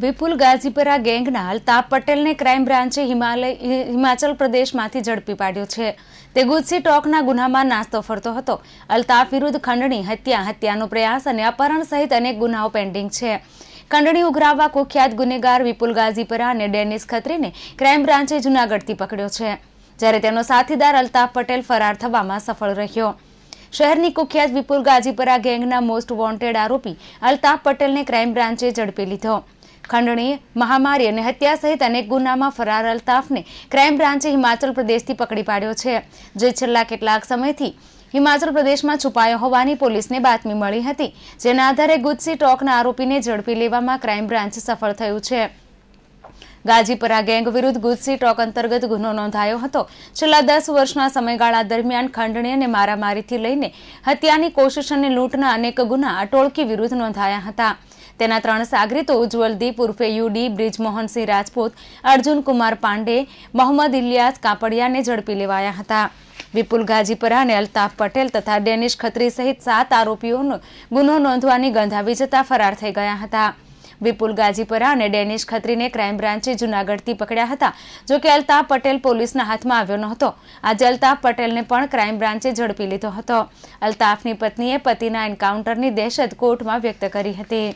વિપુલ ગાજીપરા ગેંગના અલ્તાફ પટેલને ક્રાઇમ બ્રાન્ચે હિમાલય હિમાચલ પ્રદેશમાંથી ઝડપી પાડ્યો છે તે ગુજસી ટોકના ગુનામાં નાસ્તો ફરતો હતો અલ્તાફ વિરુદ્ધ ખંડણી હત્યા હત્યાનો પ્રયાસ અને અપહરણ સહિત અનેક ગુનાઓ પેન્ડિંગ છે ખંડણી ઉઘરાવવા કુખ્યાત ગુનેગાર વિપુલ ગાજીપરા અને ડેનિસ ખત્રીને ક્રાઇમ બ્રાન્ચે જૂનાગઢથી પકડ્યો છે જ્યારે તેનો સાથીદાર અલ્તાફ પટેલ ફરાર થવામાં સફળ રહ્યો શહેરની કુખ્યાત વિપુલ ગાજીપરા ગેંગના મોસ્ટ વોન્ટેડ આરોપી અલ્તાફ પટેલને ક્રાઇમ બ્રાન્ચે ઝડપી લીધો ખંડણી મહામારી અને હત્યા સહિત અનેક ગુનામાં ફરાર અલ્તાફને ક્રાઇમ બ્રાન્ચે હિમાચલ પ્રદેશથી પકડી પાડ્યો છે જે છેલ્લા કેટલાક સમયથી હિમાચલ પ્રદેશમાં છુપાયો હોવાની પોલીસને બાતમી મળી હતી જેના આધારે ગુજસી ટોકના આરોપીને ઝડપી લેવામાં ક્રાઇમ બ્રાન્ચ સફળ થયું છે ગાજીપરા ગેંગ વિરુદ્ધ ગુજસી ટોક અંતર્ગત ગુનો નોંધાયો હતો છેલ્લા દસ વર્ષના સમયગાળા દરમિયાન ખંડણી અને મારામારીથી લઈને હત્યાની કોશિશ અને લૂંટના અનેક ગુના આ ટોળકી વિરુદ્ધ નોંધાયા હતા તેના ત્રણ સાગરીતો ઉજ્જવલ દીપ ઉર્ફે યુડી બ્રિજમોહનસિંહ રાજપૂત અર્જુન કુમાર પાંડે મોહમ્મદ ઇલિયાસ કાપડિયાને ઝડપી લેવાયા હતા વિપુલ ગાજીપરા અને અલ્તાફ પટેલ તથા ડેનિશ ખત્રી સહિત સાત આરોપીઓનો ગુનો નોંધવાની ગંધાવી જતા ફરાર થઈ ગયા હતા વિપુલ ગાજીપરા અને ડેનિશ ખત્રીને ક્રાઇમ બ્રાન્ચે જૂનાગઢથી પકડ્યા હતા જોકે અલ્તાફ પટેલ પોલીસના હાથમાં આવ્યો નહોતો આજે અલ્તાફ પટેલને પણ ક્રાઇમ બ્રાન્ચે ઝડપી લીધો હતો અલ્તાફની પત્નીએ પતિના એન્કાઉન્ટરની દહેશત કોર્ટમાં વ્યક્ત કરી હતી